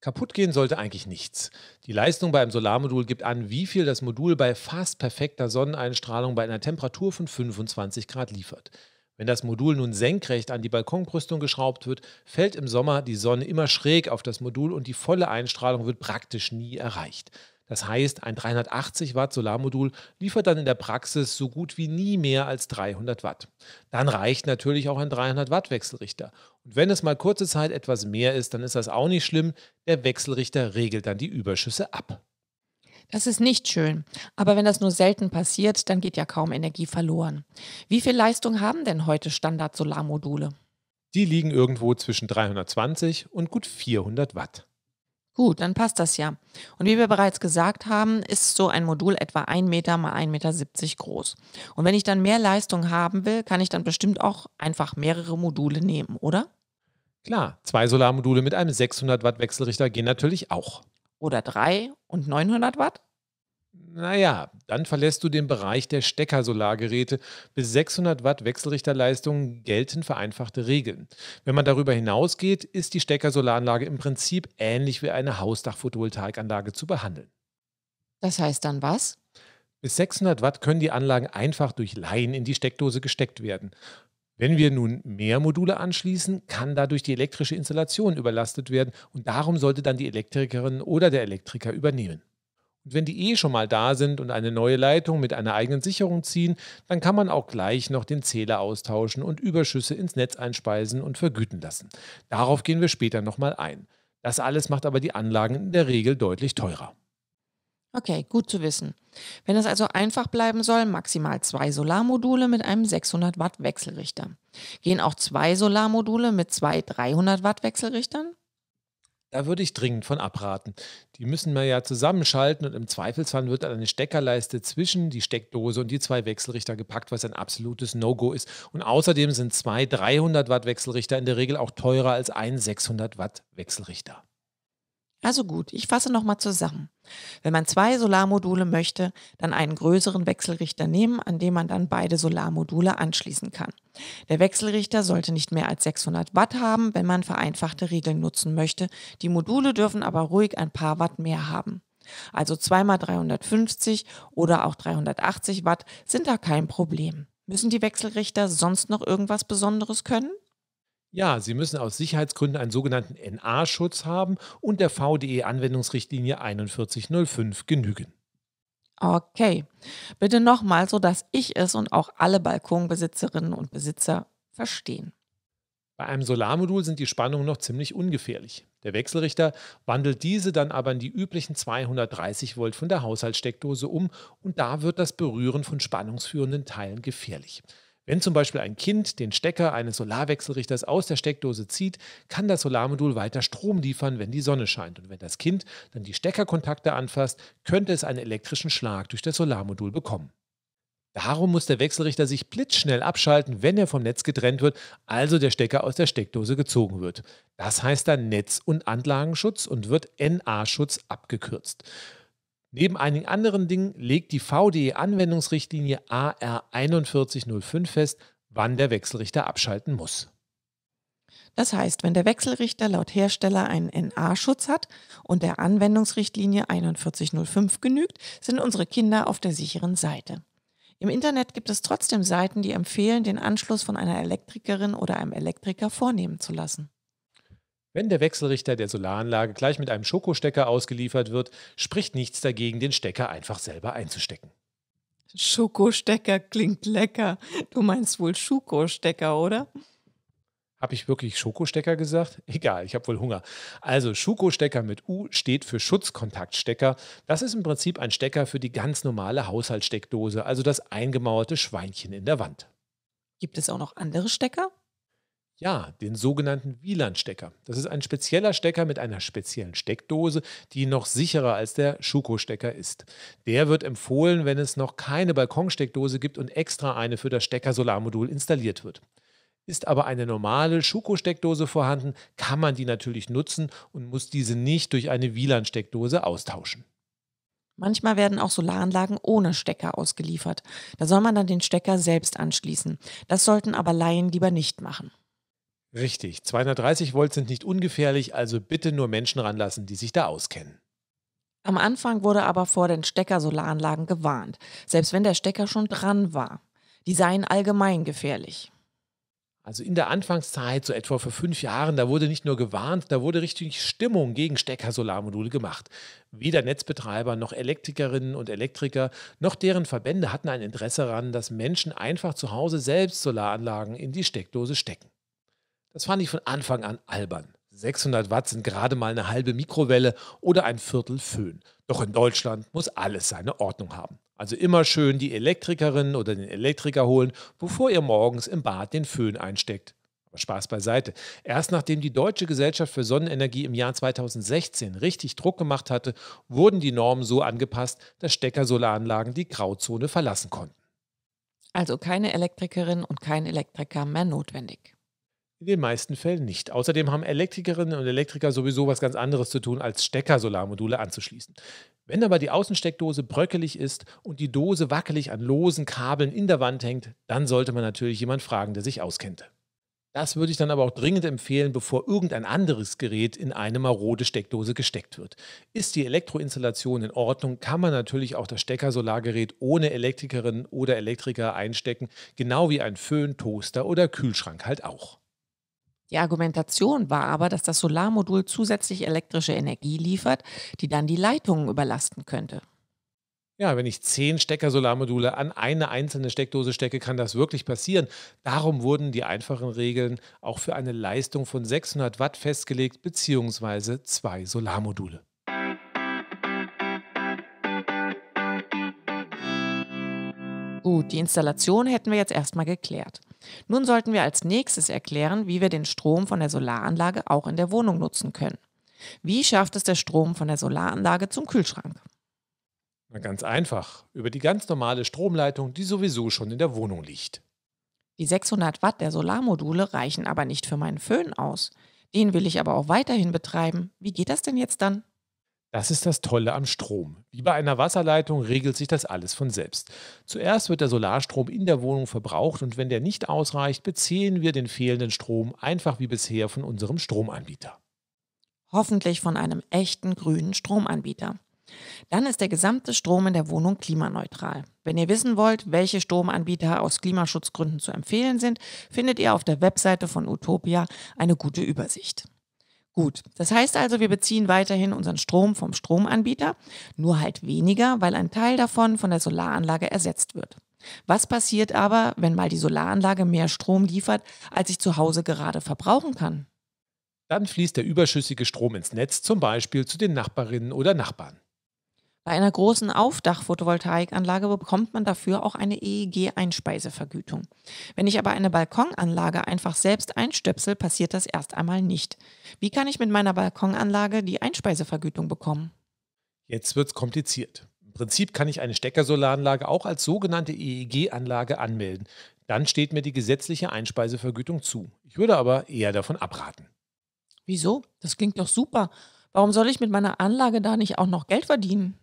Speaker 1: Kaputt gehen sollte eigentlich nichts. Die Leistung bei einem Solarmodul gibt an, wie viel das Modul bei fast perfekter Sonneneinstrahlung bei einer Temperatur von 25 Grad liefert. Wenn das Modul nun senkrecht an die Balkonbrüstung geschraubt wird, fällt im Sommer die Sonne immer schräg auf das Modul und die volle Einstrahlung wird praktisch nie erreicht. Das heißt, ein 380 Watt Solarmodul liefert dann in der Praxis so gut wie nie mehr als 300 Watt. Dann reicht natürlich auch ein 300 Watt Wechselrichter. Und wenn es mal kurze Zeit etwas mehr ist, dann ist das auch nicht schlimm. Der Wechselrichter regelt dann die Überschüsse ab.
Speaker 2: Das ist nicht schön. Aber wenn das nur selten passiert, dann geht ja kaum Energie verloren. Wie viel Leistung haben denn heute Standard-Solarmodule?
Speaker 1: Die liegen irgendwo zwischen 320 und gut 400 Watt.
Speaker 2: Gut, dann passt das ja. Und wie wir bereits gesagt haben, ist so ein Modul etwa 1 Meter mal 1,70 Meter groß. Und wenn ich dann mehr Leistung haben will, kann ich dann bestimmt auch einfach mehrere Module nehmen, oder?
Speaker 1: Klar, zwei Solarmodule mit einem 600 Watt Wechselrichter gehen natürlich auch. Oder drei
Speaker 2: und 900 Watt?
Speaker 1: Naja, dann verlässt du den Bereich der Steckersolargeräte. Bis 600 Watt Wechselrichterleistungen gelten vereinfachte Regeln. Wenn man darüber hinausgeht, ist die Steckersolaranlage im Prinzip ähnlich wie eine Hausdach-Photovoltaikanlage zu behandeln. Das heißt dann was? Bis 600 Watt können die Anlagen einfach durch Laien in die Steckdose gesteckt werden. Wenn wir nun mehr Module anschließen, kann dadurch die elektrische Installation überlastet werden und darum sollte dann die Elektrikerin oder der Elektriker übernehmen. Und wenn die eh schon mal da sind und eine neue Leitung mit einer eigenen Sicherung ziehen, dann kann man auch gleich noch den Zähler austauschen und Überschüsse ins Netz einspeisen und vergüten lassen. Darauf gehen wir später nochmal ein. Das alles macht aber die Anlagen in der Regel deutlich teurer.
Speaker 2: Okay, gut zu wissen. Wenn es also einfach bleiben soll, maximal zwei Solarmodule mit einem 600 Watt Wechselrichter. Gehen auch zwei Solarmodule mit zwei 300 Watt Wechselrichtern?
Speaker 1: Da würde ich dringend von abraten. Die müssen wir ja zusammenschalten und im Zweifelsfall wird dann eine Steckerleiste zwischen die Steckdose und die zwei Wechselrichter gepackt, was ein absolutes No-Go ist. Und außerdem sind zwei 300 Watt Wechselrichter in der Regel auch teurer als ein 600 Watt Wechselrichter.
Speaker 2: Also gut, ich fasse nochmal zusammen. Wenn man zwei Solarmodule möchte, dann einen größeren Wechselrichter nehmen, an dem man dann beide Solarmodule anschließen kann. Der Wechselrichter sollte nicht mehr als 600 Watt haben, wenn man vereinfachte Regeln nutzen möchte. Die Module dürfen aber ruhig ein paar Watt mehr haben. Also zweimal 350 oder auch 380 Watt sind da kein Problem. Müssen die Wechselrichter sonst noch irgendwas Besonderes können?
Speaker 1: Ja, Sie müssen aus Sicherheitsgründen einen sogenannten NA-Schutz haben und der VDE-Anwendungsrichtlinie 4105 genügen.
Speaker 2: Okay, bitte nochmal, sodass ich es und auch alle Balkonbesitzerinnen und Besitzer verstehen.
Speaker 1: Bei einem Solarmodul sind die Spannungen noch ziemlich ungefährlich. Der Wechselrichter wandelt diese dann aber in die üblichen 230 Volt von der Haushaltssteckdose um und da wird das Berühren von spannungsführenden Teilen gefährlich. Wenn zum Beispiel ein Kind den Stecker eines Solarwechselrichters aus der Steckdose zieht, kann das Solarmodul weiter Strom liefern, wenn die Sonne scheint. Und wenn das Kind dann die Steckerkontakte anfasst, könnte es einen elektrischen Schlag durch das Solarmodul bekommen. Darum muss der Wechselrichter sich blitzschnell abschalten, wenn er vom Netz getrennt wird, also der Stecker aus der Steckdose gezogen wird. Das heißt dann Netz- und Anlagenschutz und wird NA-Schutz abgekürzt. Neben einigen anderen Dingen legt die VDE-Anwendungsrichtlinie AR 4105 fest, wann der Wechselrichter abschalten muss.
Speaker 2: Das heißt, wenn der Wechselrichter laut Hersteller einen NA-Schutz hat und der Anwendungsrichtlinie 4105 genügt, sind unsere Kinder auf der sicheren Seite. Im Internet gibt es trotzdem Seiten, die empfehlen, den Anschluss von einer Elektrikerin oder einem Elektriker vornehmen zu lassen.
Speaker 1: Wenn der Wechselrichter der Solaranlage gleich mit einem Schokostecker ausgeliefert wird, spricht nichts dagegen, den Stecker einfach selber einzustecken.
Speaker 2: Schokostecker klingt lecker. Du meinst wohl
Speaker 1: Schokostecker, oder? Habe ich wirklich Schokostecker gesagt? Egal, ich habe wohl Hunger. Also Schokostecker mit U steht für Schutzkontaktstecker. Das ist im Prinzip ein Stecker für die ganz normale Haushaltssteckdose, also das eingemauerte Schweinchen in der Wand. Gibt es auch noch andere Stecker? Ja, den sogenannten WLAN-Stecker. Das ist ein spezieller Stecker mit einer speziellen Steckdose, die noch sicherer als der Schuko-Stecker ist. Der wird empfohlen, wenn es noch keine Balkonsteckdose gibt und extra eine für das Stecker-Solarmodul installiert wird. Ist aber eine normale Schuko-Steckdose vorhanden, kann man die natürlich nutzen und muss diese nicht durch eine WLAN-Steckdose austauschen.
Speaker 2: Manchmal werden auch Solaranlagen ohne Stecker ausgeliefert. Da soll man dann den Stecker selbst anschließen. Das sollten aber Laien lieber nicht machen.
Speaker 1: Richtig, 230 Volt sind nicht ungefährlich, also bitte nur Menschen ranlassen, die sich da auskennen.
Speaker 2: Am Anfang wurde aber vor den Steckersolaranlagen gewarnt, selbst wenn der Stecker schon dran war. Die seien allgemein gefährlich.
Speaker 1: Also in der Anfangszeit, so etwa vor fünf Jahren, da wurde nicht nur gewarnt, da wurde richtig Stimmung gegen Stecker-Solarmodule gemacht. Weder Netzbetreiber noch Elektrikerinnen und Elektriker noch deren Verbände hatten ein Interesse daran, dass Menschen einfach zu Hause selbst Solaranlagen in die Steckdose stecken. Das fand ich von Anfang an albern. 600 Watt sind gerade mal eine halbe Mikrowelle oder ein Viertel Föhn. Doch in Deutschland muss alles seine Ordnung haben. Also immer schön die Elektrikerin oder den Elektriker holen, bevor ihr morgens im Bad den Föhn einsteckt. Aber Spaß beiseite. Erst nachdem die Deutsche Gesellschaft für Sonnenenergie im Jahr 2016 richtig Druck gemacht hatte, wurden die Normen so angepasst, dass Steckersolaranlagen die Grauzone verlassen konnten. Also
Speaker 2: keine Elektrikerin und kein Elektriker mehr notwendig.
Speaker 1: In den meisten Fällen nicht. Außerdem haben Elektrikerinnen und Elektriker sowieso was ganz anderes zu tun, als Stecker-Solarmodule anzuschließen. Wenn aber die Außensteckdose bröckelig ist und die Dose wackelig an losen Kabeln in der Wand hängt, dann sollte man natürlich jemand fragen, der sich auskennt. Das würde ich dann aber auch dringend empfehlen, bevor irgendein anderes Gerät in eine marode Steckdose gesteckt wird. Ist die Elektroinstallation in Ordnung, kann man natürlich auch das Stecker-Solargerät ohne Elektrikerin oder Elektriker einstecken, genau wie ein Föhn, Toaster oder Kühlschrank halt auch.
Speaker 2: Die Argumentation war aber, dass das Solarmodul zusätzlich elektrische Energie liefert, die dann die Leitungen überlasten könnte.
Speaker 1: Ja, wenn ich zehn Stecker-Solarmodule an eine einzelne Steckdose stecke, kann das wirklich passieren. Darum wurden die einfachen Regeln auch für eine Leistung von 600 Watt festgelegt, beziehungsweise zwei Solarmodule.
Speaker 2: Gut, die Installation hätten wir jetzt erstmal geklärt. Nun sollten wir als nächstes erklären, wie wir den Strom von der Solaranlage auch in der Wohnung nutzen können. Wie schafft es der Strom von der Solaranlage zum Kühlschrank?
Speaker 1: Na ganz einfach, über die ganz normale Stromleitung, die sowieso schon in der Wohnung liegt.
Speaker 2: Die 600 Watt der Solarmodule reichen aber nicht für meinen Föhn aus. Den will ich aber auch weiterhin betreiben. Wie geht das denn jetzt dann?
Speaker 1: Das ist das Tolle am Strom. Wie bei einer Wasserleitung regelt sich das alles von selbst. Zuerst wird der Solarstrom in der Wohnung verbraucht und wenn der nicht ausreicht, beziehen wir den fehlenden Strom einfach wie bisher von unserem Stromanbieter.
Speaker 2: Hoffentlich von einem echten grünen Stromanbieter. Dann ist der gesamte Strom in der Wohnung klimaneutral. Wenn ihr wissen wollt, welche Stromanbieter aus Klimaschutzgründen zu empfehlen sind, findet ihr auf der Webseite von Utopia eine gute Übersicht. Gut, das heißt also, wir beziehen weiterhin unseren Strom vom Stromanbieter, nur halt weniger, weil ein Teil davon von der Solaranlage ersetzt wird. Was passiert aber, wenn mal die Solaranlage mehr Strom liefert, als ich zu Hause gerade verbrauchen kann?
Speaker 1: Dann fließt der überschüssige Strom ins Netz, zum Beispiel zu den Nachbarinnen oder Nachbarn.
Speaker 2: Bei einer großen Aufdach-Photovoltaikanlage bekommt man dafür auch eine EEG-Einspeisevergütung. Wenn ich aber eine Balkonanlage einfach selbst einstöpsel, passiert das erst einmal nicht. Wie kann ich mit meiner Balkonanlage die Einspeisevergütung bekommen?
Speaker 1: Jetzt wird's kompliziert. Im Prinzip kann ich eine Steckersolaranlage auch als sogenannte EEG-Anlage anmelden. Dann steht mir die gesetzliche Einspeisevergütung zu. Ich würde aber eher davon abraten.
Speaker 2: Wieso? Das klingt doch super. Warum soll ich mit meiner Anlage da nicht auch noch Geld verdienen?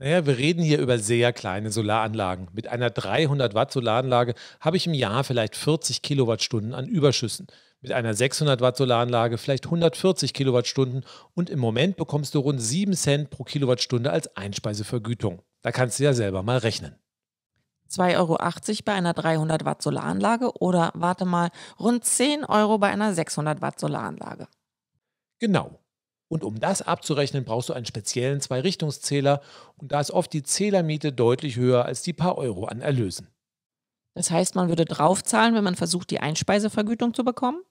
Speaker 1: Naja, wir reden hier über sehr kleine Solaranlagen. Mit einer 300 Watt Solaranlage habe ich im Jahr vielleicht 40 Kilowattstunden an Überschüssen. Mit einer 600 Watt Solaranlage vielleicht 140 Kilowattstunden und im Moment bekommst du rund 7 Cent pro Kilowattstunde als Einspeisevergütung. Da kannst du ja selber mal rechnen.
Speaker 2: 2,80 Euro bei einer 300 Watt Solaranlage oder warte mal, rund 10 Euro bei einer 600 Watt Solaranlage.
Speaker 1: Genau. Und um das abzurechnen, brauchst du einen speziellen Zwei-Richtungszähler und da ist oft die Zählermiete deutlich höher als die paar Euro an Erlösen. Das
Speaker 2: heißt, man würde draufzahlen, wenn man versucht, die Einspeisevergütung zu bekommen?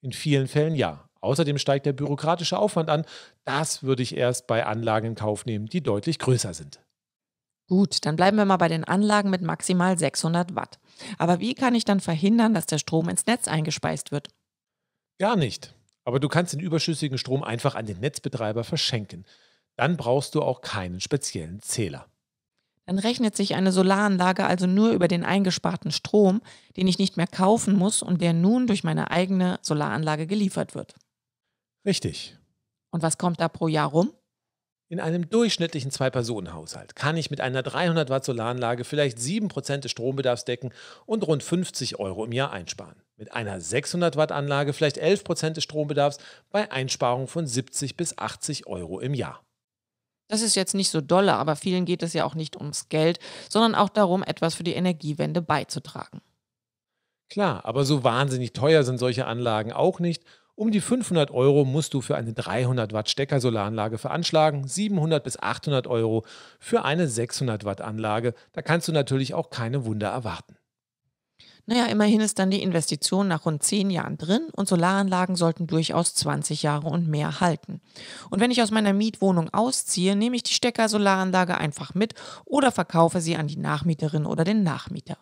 Speaker 1: In vielen Fällen ja. Außerdem steigt der bürokratische Aufwand an. Das würde ich erst bei Anlagen in Kauf nehmen, die deutlich größer sind.
Speaker 2: Gut, dann bleiben wir mal bei den Anlagen mit maximal 600 Watt.
Speaker 1: Aber wie kann ich dann verhindern, dass der Strom ins Netz eingespeist wird? Gar nicht. Aber du kannst den überschüssigen Strom einfach an den Netzbetreiber verschenken. Dann brauchst du auch keinen speziellen Zähler.
Speaker 2: Dann rechnet sich eine Solaranlage also nur über den eingesparten Strom, den ich nicht mehr kaufen muss und der nun durch meine eigene Solaranlage geliefert wird.
Speaker 1: Richtig. Und was kommt da pro Jahr rum? In einem durchschnittlichen Zwei-Personen-Haushalt kann ich mit einer 300 Watt Solaranlage vielleicht 7% des Strombedarfs decken und rund 50 Euro im Jahr einsparen mit einer 600 Watt Anlage vielleicht 11 Prozent des Strombedarfs bei Einsparungen von 70 bis 80 Euro im Jahr.
Speaker 2: Das ist jetzt nicht so dolle, aber vielen geht es ja auch nicht ums Geld, sondern auch darum, etwas für die Energiewende beizutragen.
Speaker 1: Klar, aber so wahnsinnig teuer sind solche Anlagen auch nicht. Um die 500 Euro musst du für eine 300 Watt Steckersolaranlage veranschlagen, 700 bis 800 Euro für eine 600 Watt Anlage. Da kannst du natürlich auch keine Wunder erwarten.
Speaker 2: Naja, immerhin ist dann die Investition nach rund zehn Jahren drin und Solaranlagen sollten durchaus 20 Jahre und mehr halten. Und wenn ich aus meiner Mietwohnung ausziehe, nehme ich die Stecker-Solaranlage einfach mit oder verkaufe sie an die Nachmieterin oder den Nachmieter.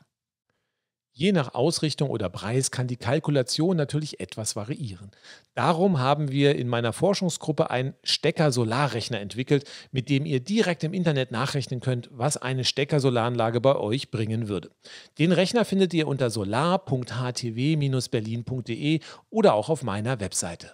Speaker 1: Je nach Ausrichtung oder Preis kann die Kalkulation natürlich etwas variieren. Darum haben wir in meiner Forschungsgruppe einen Stecker-Solarrechner entwickelt, mit dem ihr direkt im Internet nachrechnen könnt, was eine Stecker-Solaranlage bei euch bringen würde. Den Rechner findet ihr unter solar.htw-berlin.de oder auch auf meiner Webseite.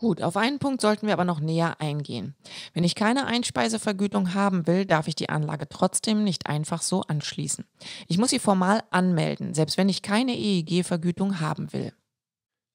Speaker 1: Gut, auf einen Punkt sollten wir aber noch näher
Speaker 2: eingehen. Wenn ich keine Einspeisevergütung haben will, darf ich die Anlage trotzdem nicht einfach so anschließen. Ich muss sie formal anmelden, selbst wenn ich keine EEG-Vergütung haben will.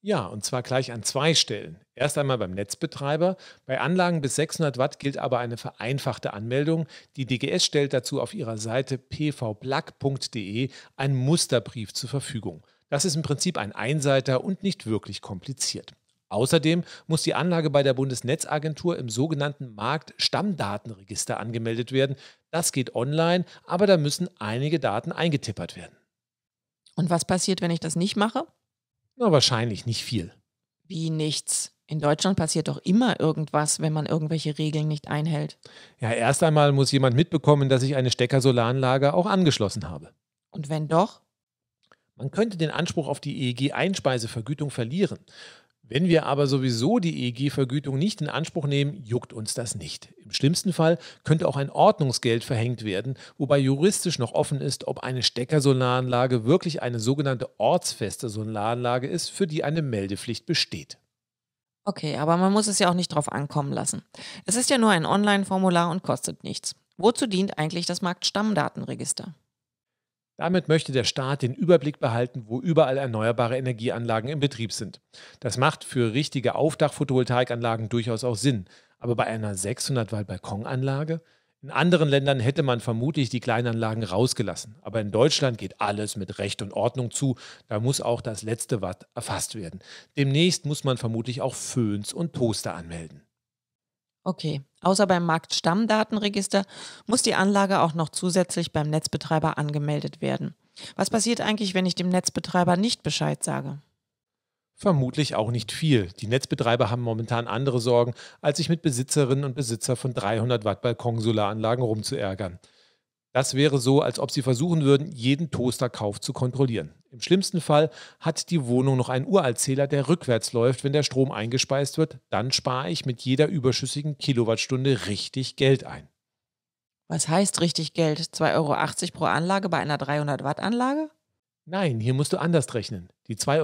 Speaker 1: Ja, und zwar gleich an zwei Stellen. Erst einmal beim Netzbetreiber. Bei Anlagen bis 600 Watt gilt aber eine vereinfachte Anmeldung. Die DGS stellt dazu auf ihrer Seite pvblack.de einen Musterbrief zur Verfügung. Das ist im Prinzip ein Einseiter und nicht wirklich kompliziert. Außerdem muss die Anlage bei der Bundesnetzagentur im sogenannten Marktstammdatenregister angemeldet werden. Das geht online, aber da müssen einige Daten eingetippert werden.
Speaker 2: Und was passiert, wenn ich das nicht mache?
Speaker 1: Na, wahrscheinlich nicht viel.
Speaker 2: Wie nichts. In Deutschland passiert doch immer irgendwas, wenn man irgendwelche Regeln nicht einhält.
Speaker 1: Ja, erst einmal muss jemand mitbekommen, dass ich eine Steckersolaranlage auch angeschlossen habe. Und wenn doch? Man könnte den Anspruch auf die EEG-Einspeisevergütung verlieren. Wenn wir aber sowieso die EEG-Vergütung nicht in Anspruch nehmen, juckt uns das nicht. Im schlimmsten Fall könnte auch ein Ordnungsgeld verhängt werden, wobei juristisch noch offen ist, ob eine Steckersolaranlage wirklich eine sogenannte ortsfeste Solaranlage ist, für die eine Meldepflicht besteht.
Speaker 2: Okay, aber man muss es ja auch nicht drauf ankommen lassen. Es ist ja nur ein Online-Formular und
Speaker 1: kostet nichts.
Speaker 2: Wozu dient eigentlich das Marktstammdatenregister?
Speaker 1: Damit möchte der Staat den Überblick behalten, wo überall erneuerbare Energieanlagen im Betrieb sind. Das macht für richtige Aufdachphotovoltaikanlagen durchaus auch Sinn. Aber bei einer 600 Watt Balkonanlage? In anderen Ländern hätte man vermutlich die Kleinanlagen rausgelassen. Aber in Deutschland geht alles mit Recht und Ordnung zu. Da muss auch das letzte Watt erfasst werden. Demnächst muss man vermutlich auch Föhns und Toaster anmelden.
Speaker 2: Okay. Außer beim Marktstammdatenregister muss die Anlage auch noch zusätzlich beim Netzbetreiber angemeldet werden. Was passiert eigentlich, wenn ich dem Netzbetreiber nicht Bescheid sage?
Speaker 1: Vermutlich auch nicht viel. Die Netzbetreiber haben momentan andere Sorgen, als sich mit Besitzerinnen und Besitzer von 300 Watt Balkonsolaranlagen rumzuärgern. Das wäre so, als ob sie versuchen würden, jeden Toasterkauf zu kontrollieren. Im schlimmsten Fall hat die Wohnung noch einen Uraltzähler, der rückwärts läuft, wenn der Strom eingespeist wird. Dann spare ich mit jeder überschüssigen Kilowattstunde richtig Geld ein. Was heißt richtig Geld? 2,80 Euro pro Anlage bei einer 300 Watt Anlage? Nein, hier musst du anders rechnen. Die 2,80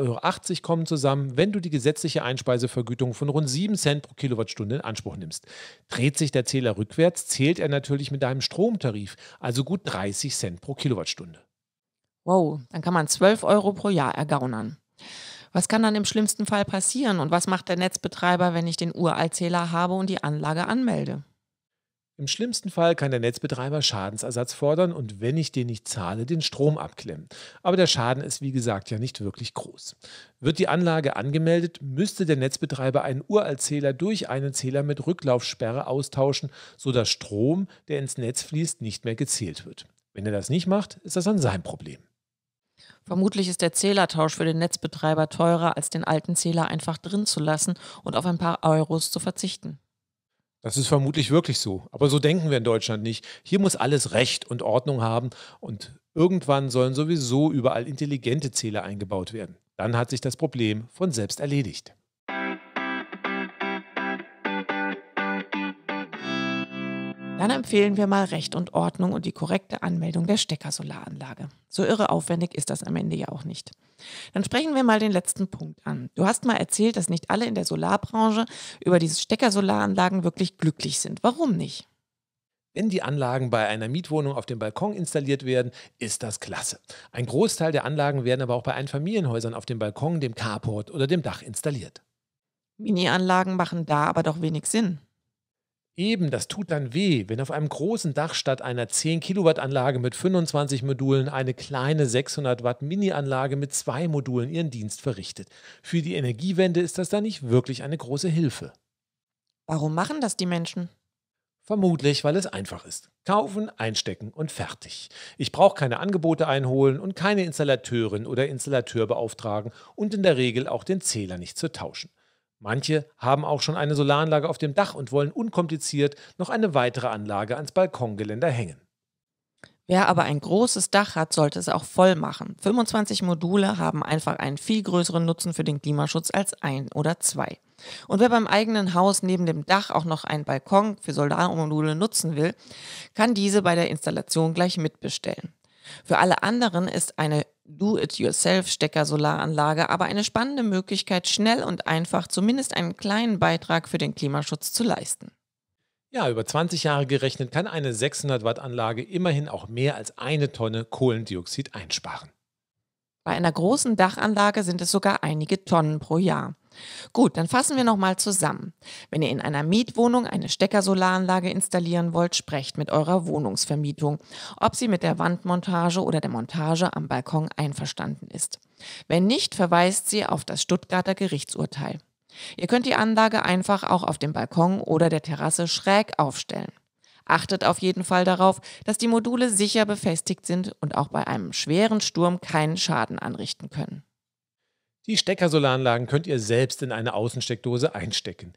Speaker 1: Euro kommen zusammen, wenn du die gesetzliche Einspeisevergütung von rund 7 Cent pro Kilowattstunde in Anspruch nimmst. Dreht sich der Zähler rückwärts, zählt er natürlich mit deinem Stromtarif, also gut 30 Cent pro Kilowattstunde.
Speaker 2: Wow, dann kann man 12 Euro pro Jahr ergaunern. Was kann dann im schlimmsten Fall passieren und was macht der Netzbetreiber, wenn ich den Uraltzähler habe und die Anlage anmelde?
Speaker 1: Im schlimmsten Fall kann der Netzbetreiber Schadensersatz fordern und wenn ich den nicht zahle, den Strom abklemmen. Aber der Schaden ist wie gesagt ja nicht wirklich groß. Wird die Anlage angemeldet, müsste der Netzbetreiber einen Uraltzähler durch einen Zähler mit Rücklaufsperre austauschen, sodass Strom, der ins Netz fließt, nicht mehr gezählt wird. Wenn er das nicht macht, ist das dann sein Problem.
Speaker 2: Vermutlich ist der Zählertausch für den Netzbetreiber teurer, als den alten Zähler einfach drin zu lassen und auf ein paar Euros zu verzichten.
Speaker 1: Das ist vermutlich wirklich so. Aber so denken wir in Deutschland nicht. Hier muss alles Recht und Ordnung haben und irgendwann sollen sowieso überall intelligente Zähler eingebaut werden. Dann hat sich das Problem von selbst erledigt.
Speaker 2: Dann empfehlen wir mal Recht und Ordnung und die korrekte Anmeldung der Steckersolaranlage. So irre aufwendig ist das am Ende ja auch nicht. Dann sprechen wir mal den letzten Punkt an. Du hast mal erzählt, dass nicht alle in der Solarbranche über diese Steckersolaranlagen wirklich glücklich sind. Warum nicht?
Speaker 1: Wenn die Anlagen bei einer Mietwohnung auf dem Balkon installiert werden, ist das klasse. Ein Großteil der Anlagen werden aber auch bei Einfamilienhäusern auf dem Balkon, dem Carport oder dem Dach installiert. Mini-Anlagen machen da aber doch wenig Sinn. Eben, das tut dann weh, wenn auf einem großen Dach statt einer 10 Kilowatt Anlage mit 25 Modulen eine kleine 600 Watt Mini-Anlage mit zwei Modulen ihren Dienst verrichtet. Für die Energiewende ist das dann nicht wirklich eine große Hilfe. Warum machen das die Menschen? Vermutlich, weil es einfach ist. Kaufen, einstecken und fertig. Ich brauche keine Angebote einholen und keine Installateurin oder Installateur beauftragen und in der Regel auch den Zähler nicht zu tauschen. Manche haben auch schon eine Solaranlage auf dem Dach und wollen unkompliziert noch eine weitere Anlage ans Balkongeländer hängen.
Speaker 2: Wer aber ein großes Dach hat, sollte es auch voll machen. 25 Module haben einfach einen viel größeren Nutzen für den Klimaschutz als ein oder zwei. Und wer beim eigenen Haus neben dem Dach auch noch einen Balkon für Solarmodule nutzen will, kann diese bei der Installation gleich mitbestellen. Für alle anderen ist eine Do-it-yourself-Stecker-Solaranlage aber eine spannende Möglichkeit, schnell und einfach zumindest einen kleinen Beitrag für den Klimaschutz zu leisten.
Speaker 1: Ja, über 20 Jahre gerechnet kann eine 600 Watt Anlage immerhin auch mehr als eine Tonne Kohlendioxid einsparen.
Speaker 2: Bei einer großen Dachanlage sind es sogar einige Tonnen pro Jahr. Gut, dann fassen wir nochmal zusammen. Wenn ihr in einer Mietwohnung eine Steckersolaranlage installieren wollt, sprecht mit eurer Wohnungsvermietung, ob sie mit der Wandmontage oder der Montage am Balkon einverstanden ist. Wenn nicht, verweist sie auf das Stuttgarter Gerichtsurteil. Ihr könnt die Anlage einfach auch auf dem Balkon oder der Terrasse schräg aufstellen. Achtet auf jeden Fall darauf, dass die Module sicher befestigt sind und auch bei einem schweren Sturm keinen Schaden anrichten können.
Speaker 1: Die Steckersolaranlagen könnt ihr selbst in eine Außensteckdose einstecken.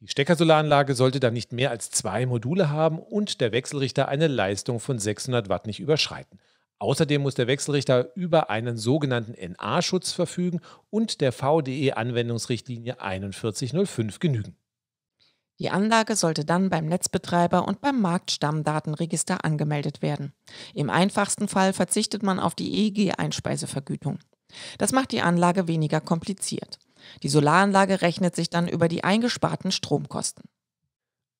Speaker 1: Die Steckersolaranlage sollte dann nicht mehr als zwei Module haben und der Wechselrichter eine Leistung von 600 Watt nicht überschreiten. Außerdem muss der Wechselrichter über einen sogenannten NA-Schutz verfügen und der VDE-Anwendungsrichtlinie 4105 genügen.
Speaker 2: Die Anlage sollte dann beim Netzbetreiber und beim Marktstammdatenregister angemeldet werden. Im einfachsten Fall verzichtet man auf die EEG-Einspeisevergütung. Das macht die Anlage weniger kompliziert. Die Solaranlage rechnet sich dann über die eingesparten Stromkosten.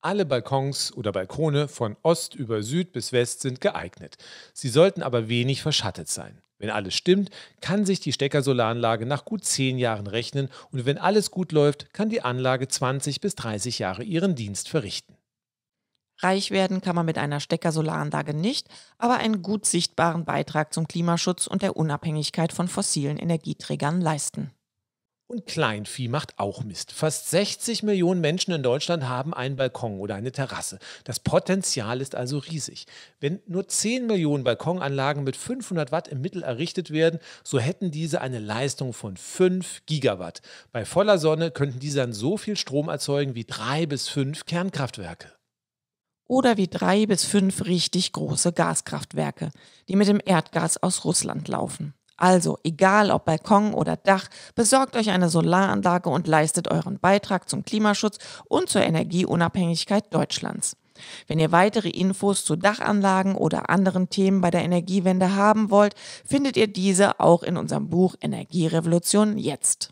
Speaker 1: Alle Balkons oder Balkone von Ost über Süd bis West sind geeignet. Sie sollten aber wenig verschattet sein. Wenn alles stimmt, kann sich die Steckersolaranlage nach gut zehn Jahren rechnen und wenn alles gut läuft, kann die Anlage 20 bis 30 Jahre ihren Dienst verrichten.
Speaker 2: Reich werden kann man mit einer Steckersolaranlage nicht, aber einen gut sichtbaren Beitrag zum Klimaschutz und der Unabhängigkeit von fossilen Energieträgern leisten.
Speaker 1: Und Kleinvieh macht auch Mist. Fast 60 Millionen Menschen in Deutschland haben einen Balkon oder eine Terrasse. Das Potenzial ist also riesig. Wenn nur 10 Millionen Balkonanlagen mit 500 Watt im Mittel errichtet werden, so hätten diese eine Leistung von 5 Gigawatt. Bei voller Sonne könnten diese dann so viel Strom erzeugen wie drei bis fünf Kernkraftwerke.
Speaker 2: Oder wie drei bis fünf richtig große Gaskraftwerke, die mit dem Erdgas aus Russland laufen. Also, egal ob Balkon oder Dach, besorgt euch eine Solaranlage und leistet euren Beitrag zum Klimaschutz und zur Energieunabhängigkeit Deutschlands. Wenn ihr weitere Infos zu Dachanlagen oder anderen Themen bei der Energiewende haben wollt, findet ihr diese auch in unserem Buch Energierevolution jetzt.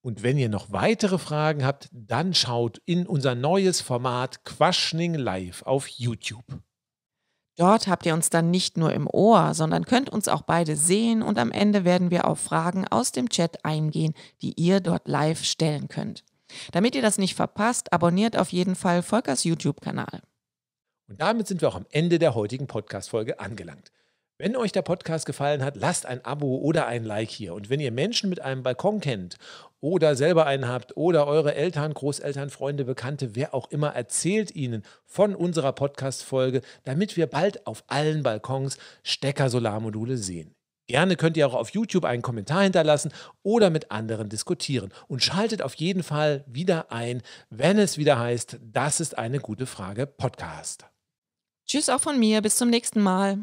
Speaker 1: Und wenn ihr noch weitere Fragen habt, dann schaut in unser neues Format Quaschning Live auf YouTube. Dort habt ihr uns dann nicht
Speaker 2: nur im Ohr, sondern könnt uns auch beide sehen und am Ende werden wir auf Fragen aus dem Chat eingehen, die ihr dort live stellen könnt. Damit ihr das nicht verpasst, abonniert auf jeden Fall Volkers YouTube-Kanal.
Speaker 1: Und damit sind wir auch am Ende der heutigen Podcast-Folge angelangt. Wenn euch der Podcast gefallen hat, lasst ein Abo oder ein Like hier. Und wenn ihr Menschen mit einem Balkon kennt oder selber einen habt oder eure Eltern, Großeltern, Freunde, Bekannte, wer auch immer, erzählt ihnen von unserer Podcast-Folge, damit wir bald auf allen Balkons Stecker-Solarmodule sehen. Gerne könnt ihr auch auf YouTube einen Kommentar hinterlassen oder mit anderen diskutieren. Und schaltet auf jeden Fall wieder ein, wenn es wieder heißt, das ist eine gute Frage Podcast.
Speaker 2: Tschüss auch von mir, bis zum nächsten Mal.